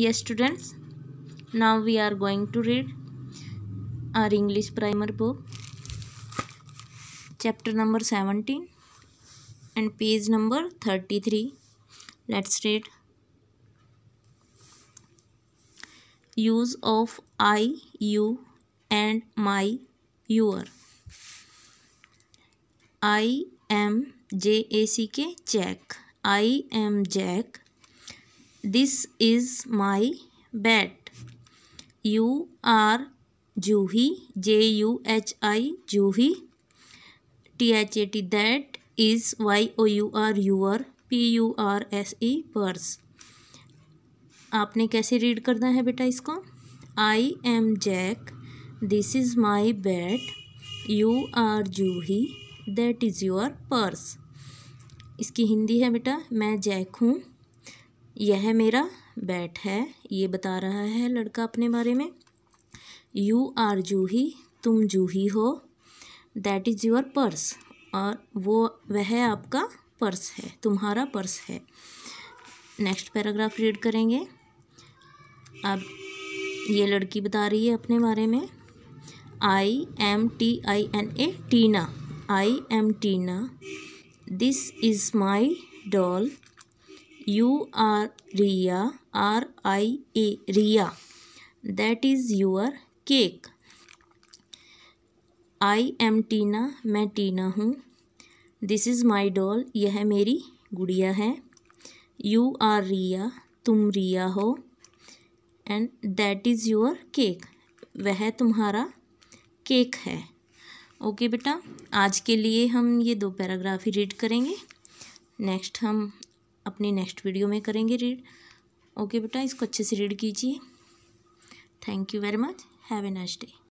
yes students now we are going to read our english primer book chapter number 17 and page number 33 let's read use of i you and my your i am j a c k jack i am jack this is my bat you are Juhi J U H I Juhi T H A T that is Y O U R your P U R S E purse आपने कैसे read करना है बेटा इसको I am Jack this is my bat you are Juhi that is your purse इसकी हिंदी है बेटा मैं जैक हूँ यह मेरा बैट है ये बता रहा है लड़का अपने बारे में यू आर जूही तुम जूही हो दैट इज़ योर पर्स और वो वह आपका पर्स है तुम्हारा पर्स है नेक्स्ट पैराग्राफ रीड करेंगे अब ये लड़की बता रही है अपने बारे में I am T I N A Tina I am Tina this is my doll you are Riya R I A Riya that is your cake I am Tina मैं टीना हूँ दिस इज़ माई डॉल यह मेरी गुड़िया है यू आर रिया तुम रिया हो and that is your cake वह तुम्हारा केक है ओके okay बेटा आज के लिए हम ये दो पैराग्राफ ही रीड करेंगे नेक्स्ट हम अपनी नेक्स्ट वीडियो में करेंगे रीड ओके बेटा इसको अच्छे से रीड कीजिए thank you very much have a nice day